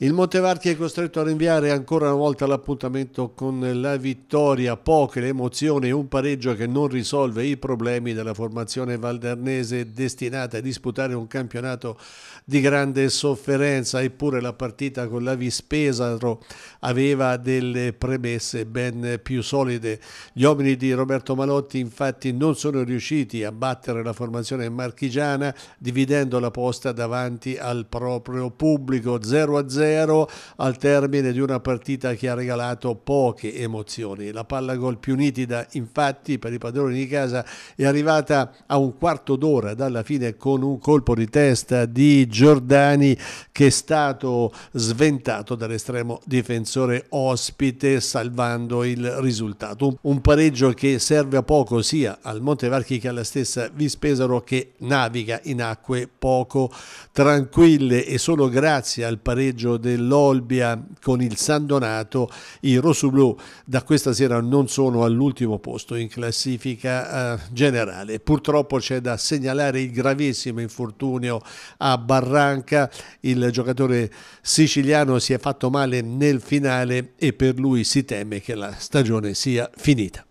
Il Montevarchi è costretto a rinviare ancora una volta l'appuntamento con la vittoria, poche le emozioni e un pareggio che non risolve i problemi della formazione valdarnese destinata a disputare un campionato di grande sofferenza, eppure la partita con la Vispesaro aveva delle premesse ben più solide. Gli uomini di Roberto Malotti infatti non sono riusciti a battere la formazione marchigiana dividendo la posta davanti al proprio pubblico 0 a 0 0 al termine di una partita che ha regalato poche emozioni. La palla gol più nitida infatti per i padroni di casa è arrivata a un quarto d'ora dalla fine con un colpo di testa di Giordani che è stato sventato dall'estremo difensore ospite salvando il risultato. Un pareggio che serve a poco sia al Montevarchi che alla stessa Vispesaro che naviga in acque poco tranquille e solo grazie al pareggio dell'Olbia con il San Donato, i rossoblù da questa sera non sono all'ultimo posto in classifica eh, generale. Purtroppo c'è da segnalare il gravissimo infortunio a Barranca, il giocatore siciliano si è fatto male nel finale e per lui si teme che la stagione sia finita.